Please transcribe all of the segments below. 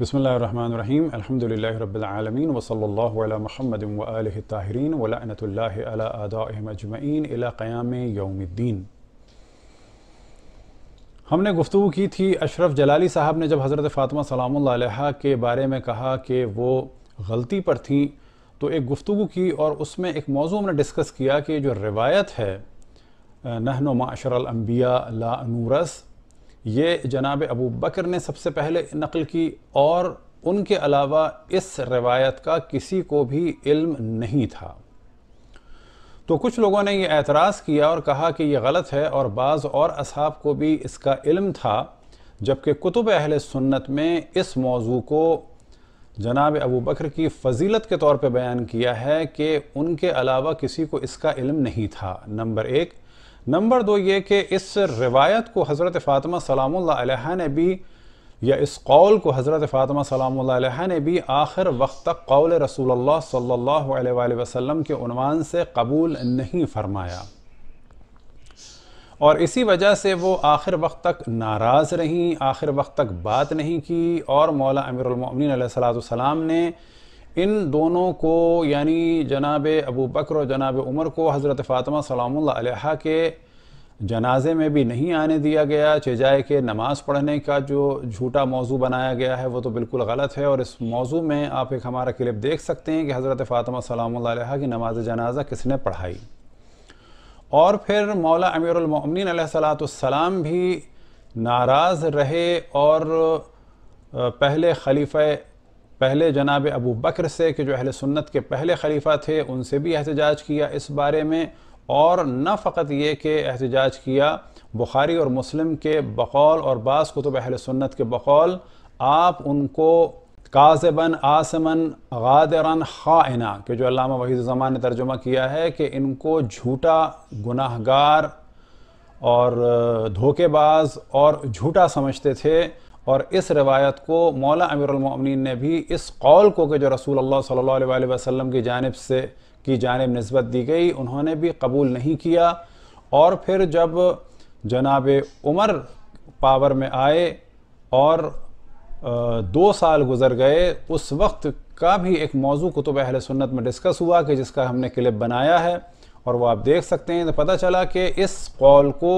बसमीम अल्हम्दुलिल्लाह रब्बिलआलमीन वसल्लल्लाहु अला मुहम्मद व आलिहि ताहिरीन क़याम यौमिद्दीन हमने गुफ्तु की थी अशरफ जलाली साहब ने जब हज़रत फ़ातिमा सलाम के बारे में कहा कि वो गलती पर थी तो एक गुफ्तु की और उसमें एक मौजू हमने डिस्कस किया कि जो रिवायत है नहन माशरलम्बिया ला ये जनाब अबू बकर ने सबसे पहले नकल की और उनके अलावा इस रवायत का किसी को भी इल्म नहीं था तो कुछ लोगों ने यह एतराज़ किया और कहा कि यह गलत है और बाज़ और असहाब को भी इसका इल्म था जबकि कुतुब अहल सुन्नत में इस मौजू को जनाब अबू बकर की फजीलत के तौर पर बयान किया है कि उनके अलावा किसी को इसका इल्म नहीं था नंबर एक नंबर दो ये कि इस रिवायत को हज़रत फ़ातिमा सलाम ने भी या इस कौल को हज़रत फ़ातिमा सलाम ने भी आखिर वक्त तक कौल रसूल सल्ला वसम के उनवान से कबूल नहीं फरमाया और इसी वजह से वो आखिर वक्त तक नाराज़ रहीं आखिर वक्त तक बात नहीं की और मौला अमीरमिन सलाम ने इन दोनों को यानी जनाब अबू बकर और जनाब उमर को हज़रत फ़ातिमा सलाम के जनाजे में भी नहीं आने दिया गया चेजाए के नमाज़ पढ़ने का जो झूठा मौजू बनाया गया है वो तो बिल्कुल गलत है और इस मौजू में आप एक हमारा क्लिप देख सकते हैं कि हज़रत फ़ातिमा सलाम की नमाज जनाजा किसने पढ़ाई और फिर मौला अमीरमिन सलाम भी नाराज़ रहे और पहले खलीफ़ पहले जनाब अबू बकर से कि जो अहल सुन्नत के पहले खलीफा थे उनसे भी एहतजाज किया इस बारे में और न फ़कत ये कि एहतजाज किया बुखारी और मुस्लिम के बकौल और बास कुतुब अहल सुन्नत के बकौल आप उनको काजबन आसमन गादरन ख़ाइना के जो अलामा जमान ने तर्जुमा किया है कि इनको झूठा गुनाहगार और धोखेबाज और झूठा समझते थे और इस रवायत को मौला अमीरमिन ने भी इस कौल को कि जो रसूल अल्लाह सल्लल्लाहु अलैहि वसल्लम की जानब से की जानब नस्बत दी गई उन्होंने भी कबूल नहीं किया और फिर जब जनाब उमर पावर में आए और दो साल गुजर गए उस वक्त का भी एक मौजू कुतुब अहल सुन्नत में डिस्कस हुआ कि जिसका हमने क्लिप बनाया है और वह आप देख सकते हैं तो पता चला कि इस कौल को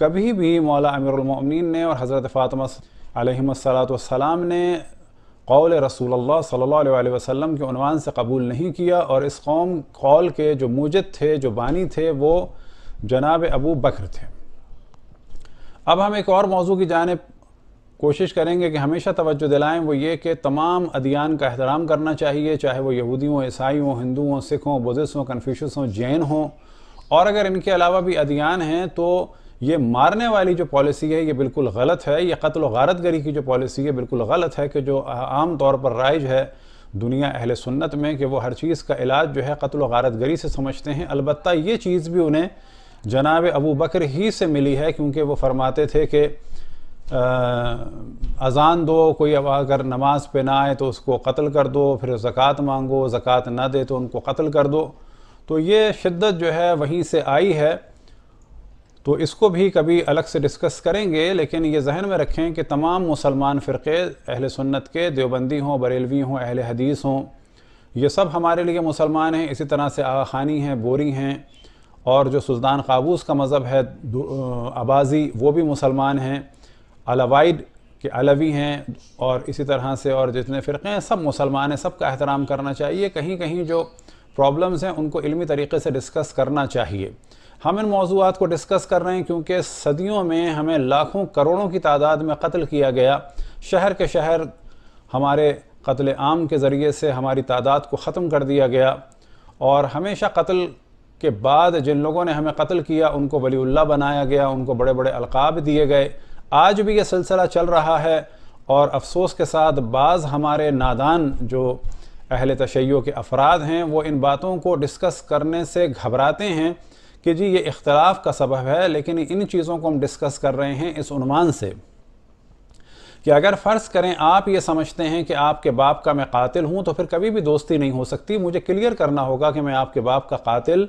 कभी भी मौला अमीरमिन ने और हज़रत फातमा सलाम ने कौल रसूल सल्ला वसम के अनवान से कबूल नहीं किया और इस कौम कौल के जो मूजद थे जो बानी थे वो जनाब अबू बकर थे अब हम एक और मौजू की जानब कोशिश करेंगे कि हमेशा तवज्जो दिलाएं वो ये कि तमाम अदियान का अहतराम करना चाहिए चाहे वो यहूदी हों ईसाई हों हिंदू हों सिख हों बुद्धिस्ट हों कन्फ्यूशस हों जैन हों और अगर इनके अलावा भी अदियान हैं तो ये मारने वाली जो पॉलिसी है ये बिल्कुल गलत है ये कत्ल गारत गरी की जो पॉलिसी है बिल्कुल गलत है कि जो आम तौर पर राइज है दुनिया अहल सुन्नत में कि वो हर चीज़ का इलाज जो है कत्ल गारत गरी से समझते हैं अलबत् ये चीज़ भी उन्हें जनाब अबू बकर ही से मिली है क्योंकि वो फरमाते थे कि अज़ान दो कोई अब अगर नमाज पे ना आए तो उसको कत्ल कर दो फिर ज़क़़त मांगो ज़क़़त ना दे तो उनको कत्ल कर दो तो ये शिद्दत जो है वहीं से आई है तो इसको भी कभी अलग से डिस्कस करेंगे लेकिन ये जहन में रखें कि तमाम मुसलमान फ़िरके अहल सुन्नत के देवबंदी हों बरेलवी हों अहल हदीस हों ये सब हमारे लिए मुसलमान हैं इसी तरह से आगा खानी हैं बोरी हैं और जो सुल्तान काबूस का मज़हब है आबाजी वो भी मुसलमान हैं अलवाइड के अलवी हैं और इसी तरह से और जितने फ़िरक़े हैं सब मुसलमान हैं सब का एहतराम करना चाहिए कहीं कहीं जो प्रॉब्लम्स हैं उनको इलमी तरीके से डिस्कस करना चाहिए हम इन मौजूद को डिस्कस कर रहे हैं क्योंकि सदियों में हमें लाखों करोड़ों की तादाद में कत्ल किया गया शहर के शहर हमारे कत्ल आम के ज़रिए से हमारी तादाद को ख़त्म कर दिया गया और हमेशा कत्ल के बाद जिन लोगों ने हमें कत्ल किया उनको वलील्ला बनाया गया उनको बड़े बड़े अलकाब दिए गए आज भी ये सिलसिला चल रहा है और अफसोस के साथ बाज़ हमारे नादान जो अहल तशैयों के अफराद हैं वो इन बातों को डिस्कस करने से घबराते हैं कि जी ये इख्तलाफ का सबब है लेकिन इन चीज़ों को हम डिस्कस कर रहे हैं इस उनमान से कि अगर फ़र्ज़ करें आप ये समझते हैं कि आपके बाप का मैं कातिल हूँ तो फिर कभी भी दोस्ती नहीं हो सकती मुझे क्लियर करना होगा कि मैं आपके बाप का कातिल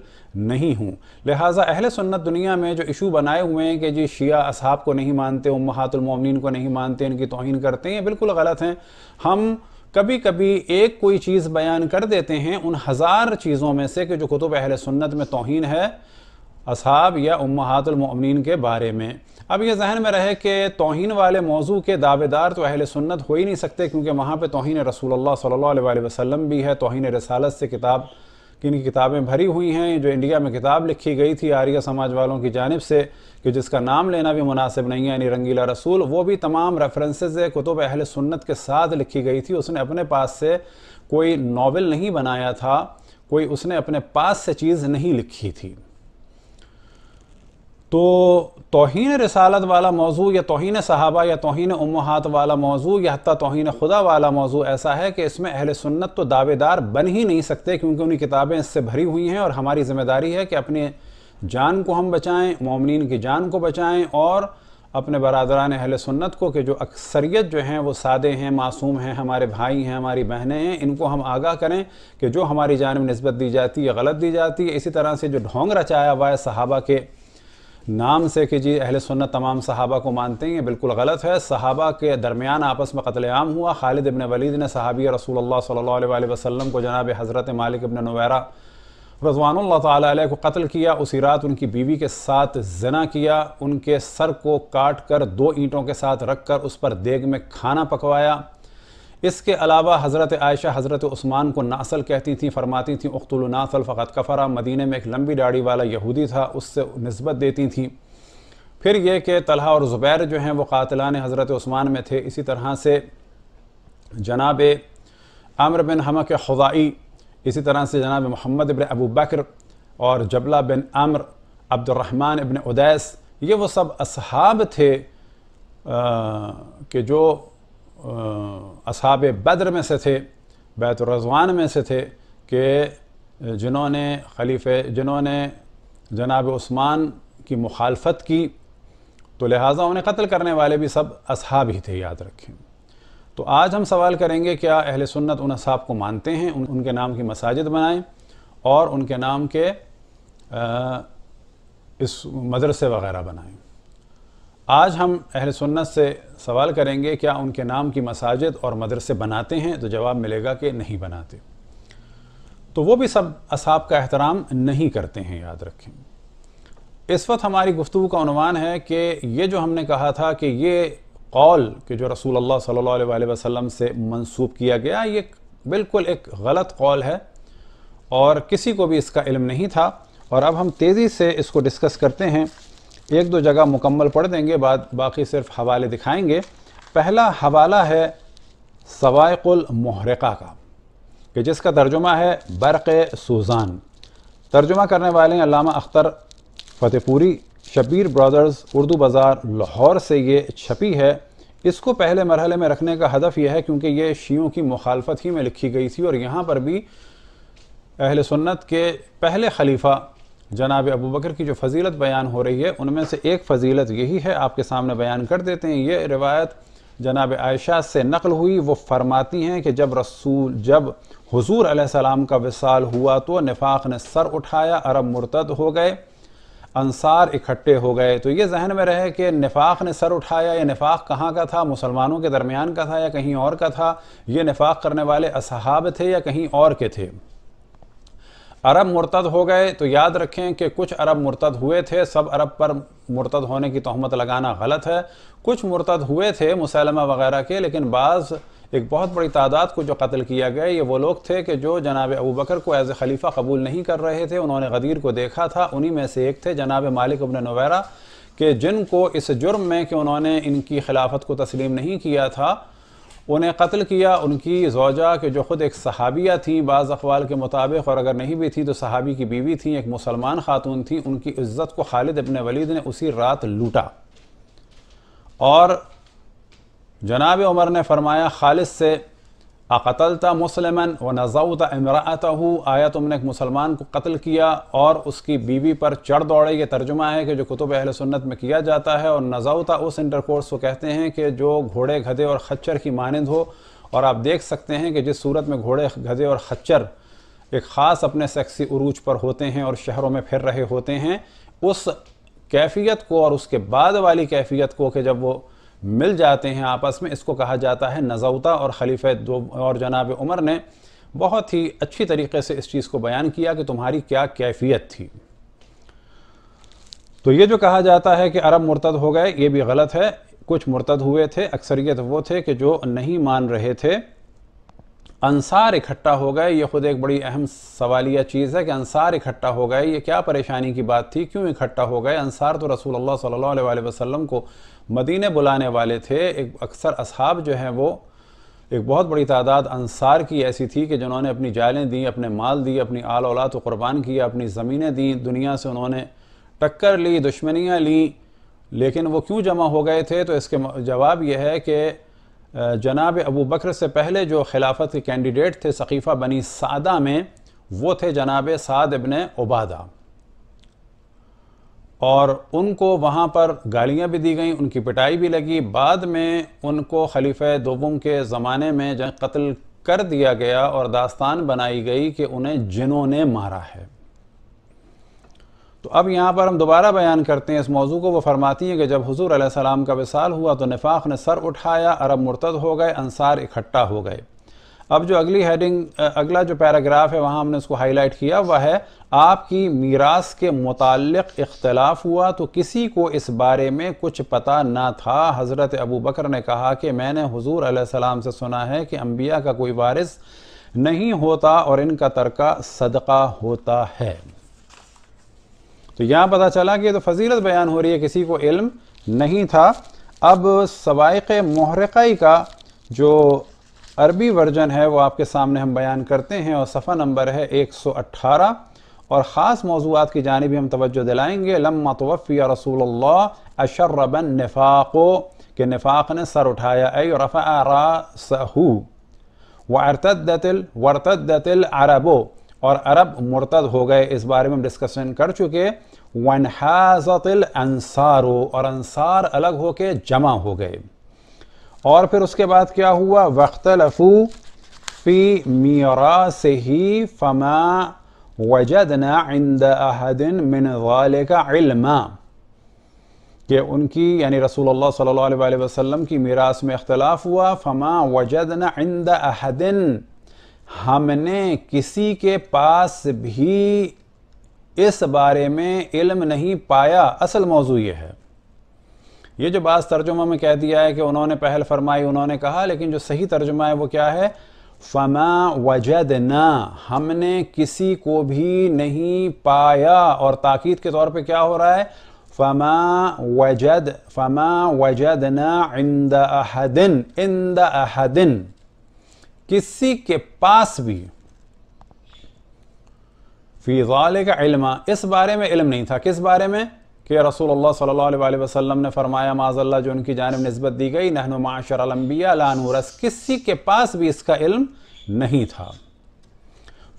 नहीं हूँ लिहाजा अहल सुन्नत दुनिया में जो इशू बनाए हुए हैं कि जी शिया असहाब को नहीं मानते उमहातुलमोमिन को नहीं मानते इनकी तोहन करते हैं ये बिल्कुल गलत हैं हम कभी कभी एक कोई चीज़ बयान कर देते हैं उन हज़ार चीज़ों में से कि जो कुतुब अहल सुन्नत में तोहन है असहाब या उम्मातुलमिन के बारे में अब ये जहन में रहे कि तोहन वाले मौजू के दावेदार तो अहल सुन्नत हो ही नहीं सकते क्योंकि वहाँ पर तोहन रसूल सल्ला वसम भी है तोहन रसालत से किताब किन किताबें भरी हुई हैं जो इंडिया में किताब लिखी गई थी आर्य समाज वालों की जानब से कि जिसका नाम लेना भी मुनासिब नहीं है यानी रंगीला रसूल वो भी तमाम रेफरेंसेज कुतुब अहल सुन्नत के साथ लिखी गई थी उसने अपने पास से कोई नावल नहीं बनाया था कोई उसने अपने पास से चीज़ नहीं लिखी थी तो तोहन रसालत वाला मौजू या तोहन सहाबा या तोहन उमहात वाला मौजू या हती तोहन खुदा वाला मौजू ऐसा है कि इसमें अहल सुन्नत तो दावेदार बन ही नहीं सकते क्योंकि उनकी किताबें इससे भरी हुई हैं और हमारी जिम्मेदारी है कि अपने जान को हम बचाएँ ममिन की जान को बचाएँ और अपने बरदरान अहल सुन्नत को कि जो अक्सरियत जो हैं वो सादे हैं मासूम हैं हमारे भाई हैं हमारी बहनें हैं इनको हम आगाह करें कि जो हमारी जानब नस्बत दी जाती है गलत दी जाती है इसी तरह से जो ढोंग रचाया हुआ है सहाबा के नाम से कि जी अहले सुन्नत तमाम सहाबा को मानते हैं ये बिल्कुल गलत है सहाबा के दरमियान आपस में कत्लेआम हुआ खालिद इबन वलीद ने सहाबी रसूल सल्ला वसलम को जनाब हज़रत मालिक इबन नवैरा रजवान ताली को कत्ल किया उसी रात उनकी बीवी के साथ जना किया उनके सर को काट कर दो ईंटों के साथ रख कर उस पर देग में खाना पकवाया इसके अलावा हज़रत आयशा हज़रत उस्मान को नासल कहती थी फरमाती थी नासल फ़कत कफ़रा मदीने में एक लंबी दाढ़ी वाला यहूदी था उससे नस्बत देती थी फिर यह कि तलहा और ज़ुबैर जो हैं वो कातलान हज़रत उस्मान में थे इसी तरह से जनाब आमर बिन हम के खुदाई इसी तरह से जनाब मोहम्मद इबन अबू बकर और जबला बिन आमर अब्दुलरहमान इबन उदैस ये वो सब असहाब थे कि जो असाब बद्र में से थे बैत में से थे कि जिन्होंने खलीफे जिन्होंने जनाब उस्मान की मुखालफत की तो लिहाजा उन्हें कत्ल करने वाले भी सब असहाब ही थे याद रखें तो आज हम सवाल करेंगे क्या अहल सुन्नत उन असहाब को मानते हैं उन, उनके नाम की मसाजिद बनाएं और उनके नाम के आ, इस मदरसे वगैरह बनाएं आज हम अहल सुन्नत से सवाल करेंगे क्या उनके नाम की मसाजिद और मदरसे बनाते हैं तो जवाब मिलेगा कि नहीं बनाते तो वो भी सब असाब का एहतराम नहीं करते हैं याद रखें इस वक्त हमारी गुफ्तु का अनुमान है कि ये जो हमने कहा था कि ये कौल कि जो रसूल अल्लाह सल्लल्लाहु अलैहि वसल्लम से मंसूब किया गया ये बिल्कुल एक गलत कौल है और किसी को भी इसका इल्म नहीं था और अब हम तेज़ी से इसको डिस्कस करते हैं एक दो जगह मुकम्मल पढ़ देंगे बाद बाकी सिर्फ हवाले दिखाएंगे पहला हवाला है सवायकुलमहरका का कि जिसका तर्जुमा है बरक़ सूजान तर्जुमा करने वाले हैं अलामा अख्तर फतेहपुरी शबीर ब्रदर्स उर्दू बाज़ार लाहौर से ये छपी है इसको पहले मरहले में रखने का हदफ यह है क्योंकि ये शीयों की मुखालफत ही में लिखी गई थी और यहाँ पर भी अहल सुन्नत के पहले खलीफा जनाब अबू बकर की जो फजीलत बयान हो रही है उनमें से एक फजीलत यही है आपके सामने बयान कर देते हैं ये रिवायत जनाब आयशा से नकल हुई वो फरमाती हैं कि जब रसूल जब हजूर आसमाम का विसाल हुआ तो नफाक ने सर उठाया अरब मुर्तद हो गए अनसार इकट्ठे हो गए तो ये जहन में रहे कि नफाक ने सर उठाया ये नफाक कहाँ का था मुसलमानों के दरमियान का था या कहीं और का था ये नफाक करने वाले असहाब थे या कहीं और के थे अरब मुर्तद हो गए तो याद रखें कि कुछ अरब मुर्तद हुए थे सब अरब पर मुर्तद होने की तहमत लगाना गलत है कुछ मुर्तद हुए थे मुसलमा वगैरह के लेकिन बाज़ एक बहुत बड़ी तादाद को जो कत्ल किया गया ये वो लोग थे कि जो जनाब अबू बकर को एज़ खलीफा कबूल नहीं कर रहे थे उन्होंने गदीर को देखा था उन्हीं में से एक थे जनाब मालिक अबन नवैरा के जिनको इस जुर्म में कि उन्होंने इनकी खिलाफत को तस्लीम नहीं किया था उन्हें कत्ल किया उनकी जोजा के जो ख़ुद एक सहाबिया थी बाज़ अखवाल के मुताबिक और अगर नहीं भी थी तो सहाबी की बीवी थी एक मुसलमान खातून थी उनकी इज़्ज़त को खालिद अपने वलीद ने उसी रात लूटा और जनाब उमर ने फरमाया खालिद से अकतलता मुसलमन व नजाउत अमरातहू आया तुमने एक मुसलमान को कत्ल किया और उसकी बीवी पर चढ़ दौड़े ये तर्जुमा है कि जो कुतुब अहल सुन्नत में किया जाता है और नजाउता उस इंटरकोर्स को कहते हैं कि जो घोड़े गधे और खच्चर की मानंद हो और आप देख सकते हैं कि जिस सूरत में घोड़े गधे और खच्चर एक ख़ास अपने सेक्सी उरूज पर होते हैं और शहरों में फिर रहे होते हैं उस कैफियत को और उसके बाद वाली कैफियत को कि जब वो मिल जाते हैं आपस में इसको कहा जाता है नजौता और खलीफे दो और जनाब उमर ने बहुत ही अच्छी तरीके से इस चीज़ को बयान किया कि तुम्हारी क्या कैफियत थी तो ये जो कहा जाता है कि अरब मुर्तद हो गए ये भी गलत है कुछ मुर्तद हुए थे अक्सरियत वो थे कि जो नहीं मान रहे थे अंसार इकट्ठा हो गए ये खुद एक बड़ी अहम सवालिया चीज़ है कि अंसार इकट्ठा हो गए ये क्या परेशानी की बात थी क्यों इकट्ठा हो गए अंसार तो रसूल अल्लाह सल्लल्लाहु अलैहि वसल्लम को मदीने बुलाने वाले थे एक अक्सर असहाब जो हैं वो एक बहुत बड़ी तादाद अंसार की ऐसी थी कि जिन्होंने अपनी जालें दी अपने माल दिए अपनी आल औलाद को कुर्बान किया अपनी ज़मीनें दी दुनिया से उन्होंने टक्कर ली दुश्मनियाँ ली लेकिन वो क्यों जमा हो गए थे तो इसके जवाब यह है कि जनाब अबू बकर से पहले जो खिलाफत के कैंडिडेट थे सकीफ़ा बनी सादा में वो थे जनाब साद इबन उबादा और उनको वहाँ पर गालियाँ भी दी गई उनकी पिटाई भी लगी बाद में उनको खलीफ दोबम के ज़माने में जो कत्ल कर दिया गया और दास्तान बनाई गई कि उन्हें जिनों ने मारा है तो अब यहाँ पर हम दोबारा बयान करते हैं इस मौजू को वो फरमाती हैं कि जब हजूर सलाम का विसाल हुआ तो निफाक ने सर उठाया अरब मुर्तद हो गए अनसार इकट्ठा हो गए अब जो अगली हेडिंग अगला जो पैराग्राफ है वहाँ हमने उसको हाईलाइट किया वह है आपकी मीरास के मुतक इख्तलाफ हुआ तो किसी को इस बारे में कुछ पता ना था हज़रत अबू बकर ने कहा कि मैंने हजूर आसमाम से सुना है कि अम्बिया का कोई वारिस नहीं होता और इनका तरका सदका होता है तो यहाँ पता चला कि तो फजीलत बयान हो रही है किसी को इल्म नहीं था अब सवाइक महरकई का जो अरबी वर्जन है वो आपके सामने हम बयान करते हैं और सफ़ा नंबर है 118 और ख़ास मौजूद की जानब हम तवज्जो दिलाएंगे लम्मा तवफ़ी रसूल अशर्रबन नफ़ाक़ो के नफ़ाक़ ने सर उठाया ए रफ़ा रासहू वर्तदतिल वरतदतिल अरबो और अरब मुरतद हो गए इस बारे में हम डिस्कशन कर चुके हाजतिल अंसारो और अंसार अलग होके जमा हो गए और फिर उसके बाद क्या हुआ लफू फी मीरा से ही फमा वजदना इंद अहदिन मिन वाले का इल्मा कि उनकी यानी रसूल सल्लल्लाहु अलैहि वसल्लम की मीरास में इख्तलाफ हुआ फमा वजदना इंद अहदिन हमने किसी के पास भी इस बारे में इल्म नहीं पाया असल मौजू ये है ये जो बास तर्जुमा में कह दिया है कि उन्होंने पहल फरमाई उन्होंने कहा लेकिन जो सही तर्जुमा है वो क्या है फमा वजद ना हमने किसी को भी नहीं पाया और ताकीद के तौर पे क्या हो रहा है फमा वजद फमा वजद ना इंद अहदिन इंद अहदिन किसी के पास भी फिजाल का इल्मा इस बारे में इल्म नहीं था किस बारे में کہ رسول اللہ صلی اللہ علیہ وآلہ وسلم نے فرمایا معاذ اللہ جو ان کی جانب نسبت دی گئی نحن معاشر الانبیاء لا نورس کسی کے پاس بھی اس کا علم نہیں تھا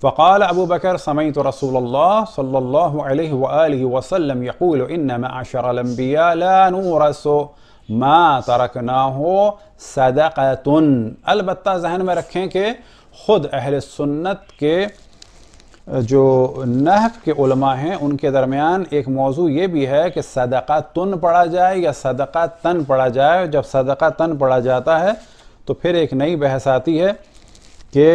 فقال ابو بکر سمعت رسول اللہ صلی اللہ علیہ وآلہ وسلم يقول ان معاشر الانبیاء لا نورس ما ترکناه صدقت البتہ ذہن میں رکھیں کہ خود اہل سنت کے जो नहब के उलमा हैं उनके दरमियान एक मौजू ये भी है कि सदका तन पढ़ा जाए या सदका तन पढ़ा जाए जब सदका तन पढ़ा जाता है तो फिर एक नई बहस आती है कि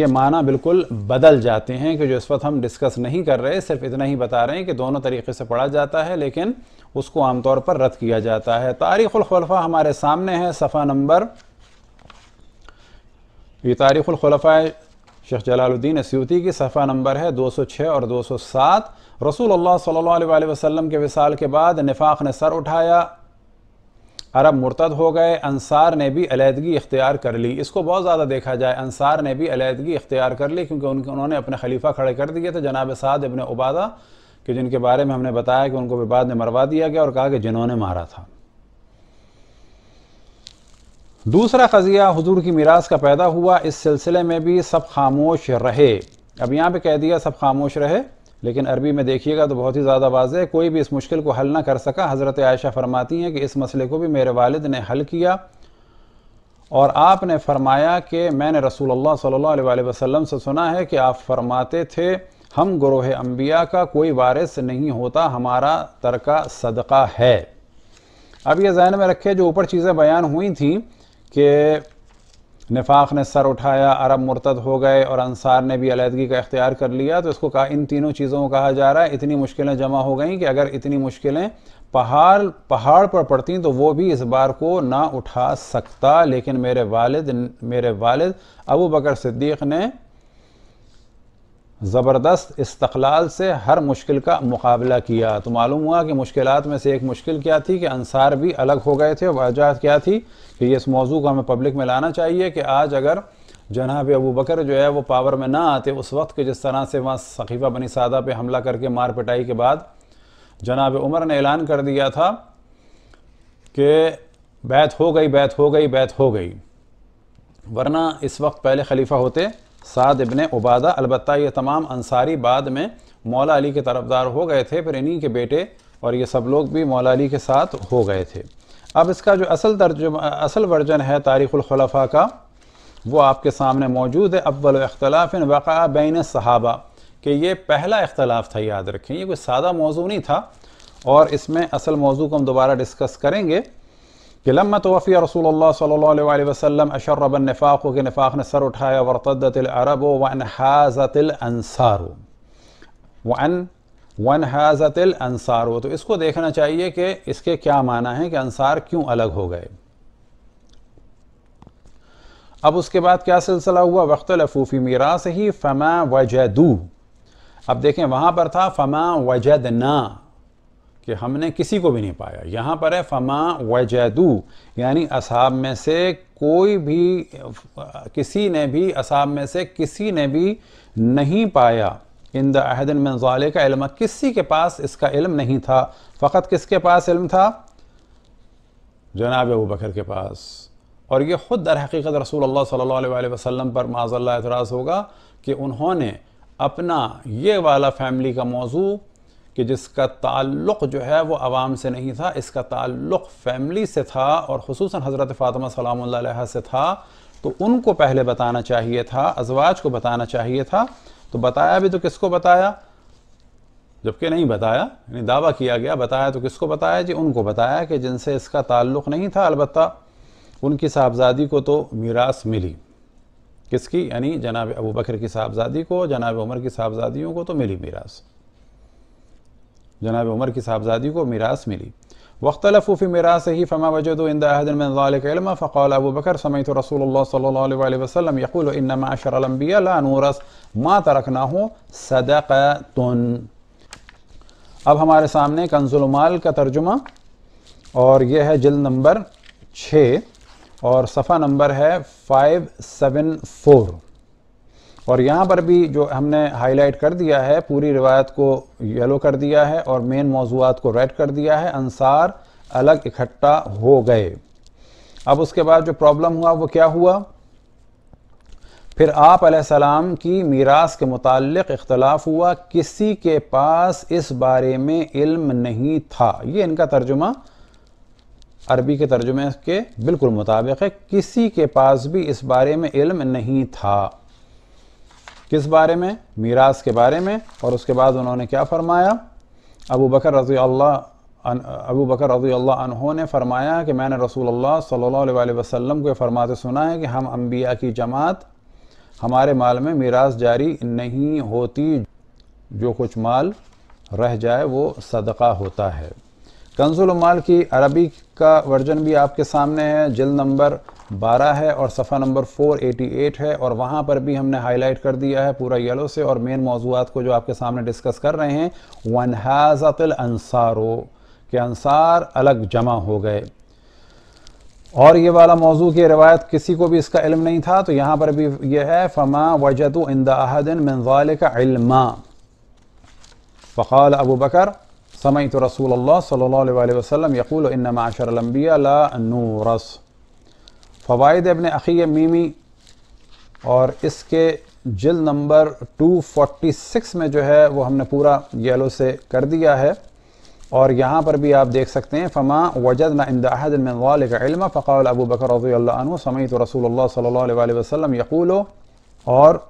ये माना बिल्कुल बदल जाते हैं कि जो इस वक्त हम डिस्कस नहीं कर रहे सिर्फ इतना ही बता रहे हैं कि दोनों तरीके से पढ़ा जाता है लेकिन उसको आमतौर पर रद्द किया जाता है तारीख़ुलखलफा हमारे सामने है सफ़ा नंबर ये तारीख़ुलखलफा शेख जलालुद्दीन अस्यूती की सफ़ा नंबर है 206 और 207 रसूल अल्लाह सल्लल्लाहु अलैहि वसल्लम के विसाल के बाद निफाक ने सर उठाया अरब मुर्तद हो गए अंसार ने भी अलीहदगी इख्तियार कर ली इसको बहुत ज़्यादा देखा जाए अंसार ने भी अलीहदगी इख्तियार कर ली क्योंकि उनके उन्होंने अपने खलीफा खड़े कर दिए थे जनाब साद इबन उबादा कि जिनके बारे में हमने बताया कि उनको विवाद में मरवा दिया गया और कहा कि जिन्होंने मारा था दूसरा क़ज़िया हजूर की मीरास का पैदा हुआ इस सिलसिले में भी सब खामोश रहे अब यहाँ पे कह दिया सब खामोश रहे लेकिन अरबी में देखिएगा तो बहुत ही ज़्यादा वाज कोई भी इस मुश्किल को हल ना कर सका हज़रत आयशा फरमाती हैं कि इस मसले को भी मेरे वालिद ने हल किया और आपने फरमाया कि मैंने रसूल अल्लाह सल्लल्लाहु अलैहि वसल्लम से सुना है कि आप फरमाते थे हम ग्रोह अम्बिया का कोई वारिस नहीं होता हमारा तरका सदका है अब यह जहन में रखे जो ऊपर चीज़ें बयान हुई थी कि नफाक ने सर उठाया अरब मुर्तद हो गए और अंसार ने भी अलीहदगी का इख्तियार कर लिया तो इसको कहा इन तीनों चीज़ों को कहा जा रहा है इतनी मुश्किलें जमा हो गई कि अगर इतनी मुश्किलें पहाड़ पहाड़ पर पड़ती तो वो भी इस बार को ना उठा सकता लेकिन मेरे वालिद मेरे वालिद अबू बकर सिद्दीक़ ने ज़बरदस्त इस्तलाल से हर मुश्किल का मुकाबला किया तो मालूम हुआ कि मुश्किल में से एक मुश्किल क्या थी कि अनसार भी अलग हो गए थे वजह क्या थी कि इस मौजू को हमें पब्लिक में लाना चाहिए कि आज अगर जनाब अबू बकर जो है वो पावर में ना आते उस वक्त के जिस तरह से वहाँ सखीफा बनी सादा पर हमला करके मार पिटाई के बाद जनाब उमर ने ऐलान कर दिया था कि बैत हो गई बैत हो गई बैत हो गई वरना इस वक्त पहले खलीफा होते साद इबन उबादा अलबत् ये तमाम अंसारी बाद में मौला अली के तरफदार हो गए थे फिर इन्हीं के बेटे और ये सब लोग भी मौला अली के साथ हो गए थे अब इसका जो असल दर्ज असल वर्जन है तारीख़लखलफा का वो आपके सामने मौजूद है अव्वल अख्तलाफ़ वक़ा बैन सहाबा कि ये पहला इख्तलाफ था याद रखें ये कोई सादा मौजू नहीं था और इसमें असल मौजू को हम दोबारा डिस्कस करेंगे कि लम्मा तोफ़ी रसूल अल्लाह सल्लल्लाहु अलैहि वसल्लम अशर्रब नफ़ाक़ के नफ़ाक़ ने सर उठाया वरतदत अरब व अन वरतदतरब वन व अन वन हाज़तल अनसार तो इसको देखना चाहिए कि इसके क्या माना है कि अनसार क्यों अलग हो गए अब उसके बाद क्या सिलसिला हुआ वक्त लफूफी मीरा से ही फ़मा वजदू अब देखें वहाँ पर था फ़मा वजदना कि हमने किसी को भी नहीं पाया यहाँ पर है फमा वजैदू यानी असाब में से कोई भी किसी ने भी असाब में से किसी ने भी नहीं पाया इन द मंजाले का इल्म किसी के पास इसका इल्म नहीं था फ़कत किसके पास इल्म था जनाब अबू बकर के पास और ये ख़ुद दर हकीकत रसूल अल्लाह सल्लल्लाहु अलैहि वसल्लम पर माजल्ला एतराज़ होगा कि उन्होंने अपना ये वाला फैमिली का मौजू कि जिसका ताल्लुक़ जो है वो आवाम से नहीं था इसका ताल्लुक़ फैमिली से था और खसूस हज़रत फ़ातिमा सलाम से था तो उनको पहले बताना चाहिए था अजवाज को बताना चाहिए था तो बताया भी तो किसको बताया जबकि नहीं बताया यानी दावा किया गया बताया तो किसको बताया जी उनको बताया कि जिनसे इसका ताल्लुक़ नहीं था अलबत् उनकी साहबजादी को तो मीरास मिली किसकी यानी जनाब अबू बकर की साहबजादी को जनाब उमर की साहबजादियों को तो मिली मीरास जनाब उमर की साहबजादी को मीरास मिली वख्तलफ़ फ़ी मीरास ही फ़मा वजद इंद अहदमिन ज़ालिकलम फ़क़ाल अबू बकर समैत रसूल सल्ला वसलम यकुल इनमा शरलम्बिया ला नूरस माँ तरकना हो सदक अब हमारे सामने कंजुलमाल का तर्जुमा और यह है जल्द नंबर छः और सफ़ा नंबर है फाइव सेवन फोर और यहाँ पर भी जो हमने हाईलाइट कर दिया है पूरी रिवायत को येलो कर दिया है और मेन मौजूद को रेड कर दिया है अनसार अलग इकट्ठा हो गए अब उसके बाद जो प्रॉब्लम हुआ वो क्या हुआ फिर आप सलाम की मीरास के मुतालिक इख्तलाफ हुआ किसी के पास इस बारे में इल्म नहीं था ये इनका तर्जुमा अरबी के तर्जुमे के बिल्कुल मुताबिक है किसी के पास भी इस बारे में इल्म नहीं था किस बारे में मीरास के बारे में और उसके बाद उन्होंने क्या फरमाया अबू बकर रजी अल्लाह अबू बकर रजी अल्लाह अनहों ने फरमाया कि मैंने रसूल अल्लाह सल्लल्लाहु अलैहि वसल्लम को फरमाते सुना है कि हम अम्बिया की जमात हमारे माल में मीरास जारी नहीं होती जो कुछ माल रह जाए वो सदका होता है कंजुल माल की अरबी का वर्जन भी आपके सामने है जिल नंबर 12 है और सफ़ा नंबर 488 है और वहाँ पर भी हमने हाईलाइट कर दिया है पूरा येलो से और मेन मौजूद को जो आपके सामने डिस्कस कर रहे हैं वन हाजतल अनसारो के अनसार अलग जमा हो गए और ये वाला मौजू की रवायत किसी को भी इसका इल्म नहीं था तो यहाँ पर भी यह है फमा वजत इंदाहदिन मिनवाल का इल्मा फ़ाल अबू बकर समय तो रसूल अल्लाह सल्ला वसलम यक़ुल इन माशरलम्बिया ला नूरस फ़वाद अबन अख़ी मीमी और इसके जिल नंबर 246 में जो है वो हमने पूरा येलो से कर दिया है और यहाँ पर भी आप देख सकते हैं फ़मा वजद ना इमदाहदिलम फ़ाल अबू बकर रज़ी समय तो रसूल सल्ला वसलम यक़ूल और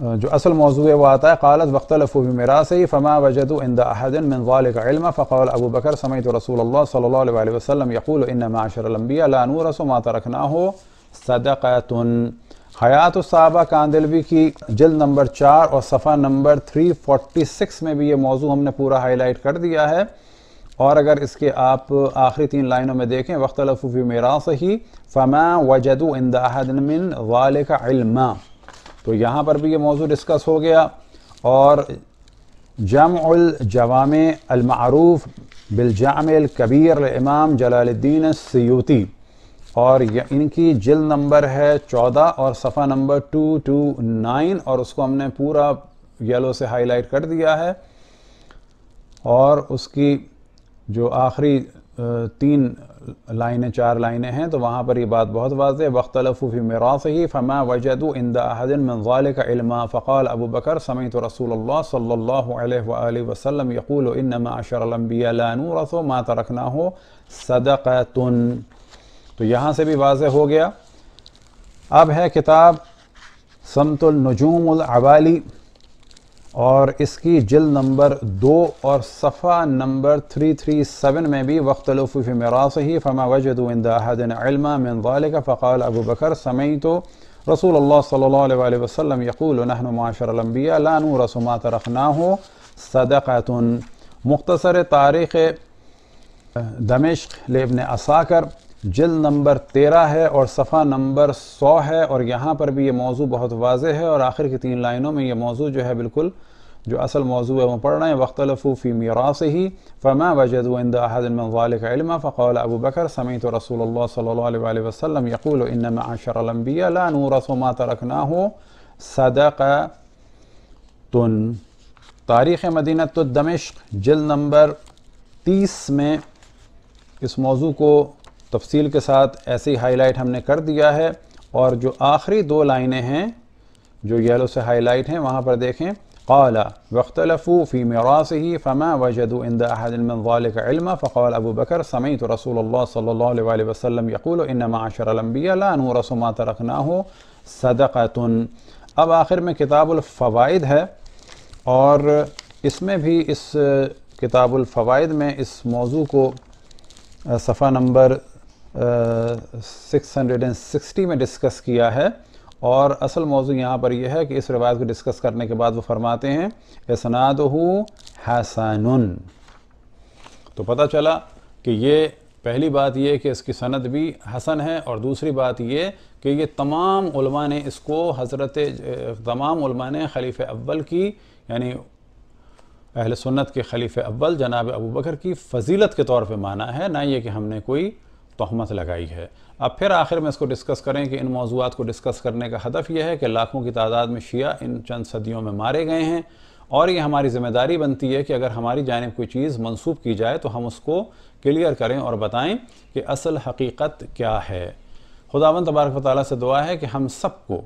जो असल मौजू है वो आता है कालत वख्तलफ़ू मरा से फ़मा वजद इंदाहदिनवालम फ़ौल अबू बकर तो रसूल सल्ला वसलम यकूल इन माशरलम्बिया लानू रसमाता रखना हो सदक़तन हयात साबा कांदिलवी की जल्द नंबर चार और सफ़ा नंबर थ्री फोर्टी सिक्स में भी ये मौजू हमने पूरा हाईलाइट कर दिया है और अगर इसके आप आखिरी तीन लाइनों में देखें वख्तलफ़ी मरा से ही फ़मा वजद इंदाहदिन वाल का तो यहाँ पर भी ये मौजू डिस्कस हो गया और जम बिल बिलजाम कबीर इमाम जलालुद्दीन सयूती और इनकी जिल नंबर है चौदह और सफ़ा नंबर टू टू नाइन और उसको हमने पूरा येलो से हाईलाइट कर दिया है और उसकी जो आखिरी तीन लाइनें चार लाइनें हैं तो वहाँ पर ये बात बहुत वाज वख्तलफ़ी मरास ही फ़मा वजद इंदाहदिन मंजाल का इल्मा अबू बकर समेत रसूल सल्ला वसलम यकूल इनमाशरबियानूरस माता रखना हो सदक़तन तो यहाँ से भी वाज हो गया अब है किताब समतुलनजूमवाली और इसकी जिल नंबर दो और सफ़ा नंबर थ्री थ्री सेवन में भी वक्तलफ़ी मरास ही फमा वजद का फ़ाल अबू बकर समय तो रसूल अल्लाह सल्ला वसलम यकूल लानू रसूमात रखना हो सदक़त मुख्तसर तारीख़ दमिश लेबन असाकर जल नंबर तेरह है और सफ़ा नंबर सौ है और यहाँ पर भी ये मौजू बहुत वाज है और आखिर की तीन लाइनों में ये मौजू जो है बिल्कुल जो असल मौजू है वह पढ़ रहे हैं वक्तलफूफ़ी फ़ी मीरा से ही फमा वजदिलमा फ़ौल अबू बकर तो रसूल सल्ला वसलम यकूल आशरबिया आशरलम्बिया रसोमा रखना हो सदा तुन तारीख़ मदीनत तो दमिश्क जल नंबर तीस में इस मौजू को तफसील के साथ ऐसे ही हाईलाइट हमने कर दिया है और जो आखिरी दो लाइनें हैं जो येलो से हाईलाइट हैं वहाँ पर देखें قال واختلفوا في ميراثه فما وجدوا عند أحد من ذلك علما فقال أبو بكر سمعت رسول الله صلى الله عليه وآله وسلم يقول إن معشر الأنبياء لا نورث ما تركناه صدقة अब आखिर में किताबुलफ़वाद है और इसमें भी इस किताबुलफ़वाद में इस मौजू को सफ़ा नंबर 660 में डिस्कस किया है और असल मौजू यहाँ पर यह है कि इस रिवायत को डिस्कस करने के बाद वो फरमाते हैं इसनाद हसन तो पता चला कि ये पहली बात यह कि इसकी सनद भी हसन है और दूसरी बात ये कि ये तमाम उलमा ने इसको हज़रत तमाम उलमा ने खलीफ अव्वल की यानी अहल सुन्नत के खलीफ अव्वल जनाब अबू बकर की फजीलत के तौर पे माना है ना ये कि हमने कोई तहमत लगाई है अब फिर आखिर में इसको डिस्कस करें कि इन मौजूद को डिस्कस करने का हदफ यह है कि लाखों की तादाद में शिया इन चंद सदियों में मारे गए हैं और ये हमारी जिम्मेदारी बनती है कि अगर हमारी जानब कोई चीज़ मनसूब की जाए तो हम उसको क्लियर करें और बताएं कि असल हकीकत क्या है खुदावन तबारक ताली से दुआ है कि हम सबको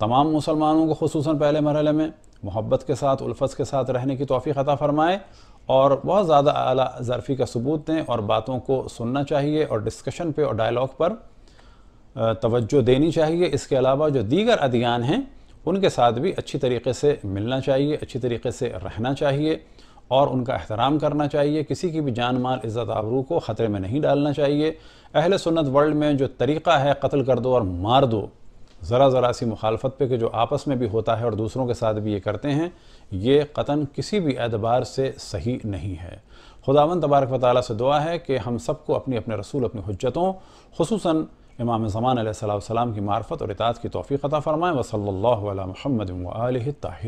तमाम मुसलमानों को खसूस पहले मरहले में मोहब्बत के साथ उल्फत के साथ रहने की तोफ़ी ख़ता फ़रमाए और बहुत ज़्यादा अला ज़रफ़ी का सबूत दें और बातों को सुनना चाहिए और डिस्कशन पे और डायलॉग पर तवज्जो देनी चाहिए इसके अलावा जो दीगर अदियान हैं उनके साथ भी अच्छी तरीके से मिलना चाहिए अच्छी तरीके से रहना चाहिए और उनका एहतराम करना चाहिए किसी की भी जान माल इज़्ज़त आबरू को ख़तरे में नहीं डालना चाहिए अहल सुन्नत वर्ल्ड में जो तरीक़ा है कत्ल कर दो और मार दो ज़रा ज़रा सी मुखालफत पे कि जो आपस में भी होता है और दूसरों के साथ भी ये करते हैं ये कतन किसी भी एतबार से सही नहीं है खुदावन तबारक वाली से दुआ है कि हम सबको अपने अपने रसूल अपनी हजतों खसूस इमाम ज़मान सलाम की मार्फत और इतात की तोफ़ी ख़ा फ़रमाएँ वसल महमद ताहिर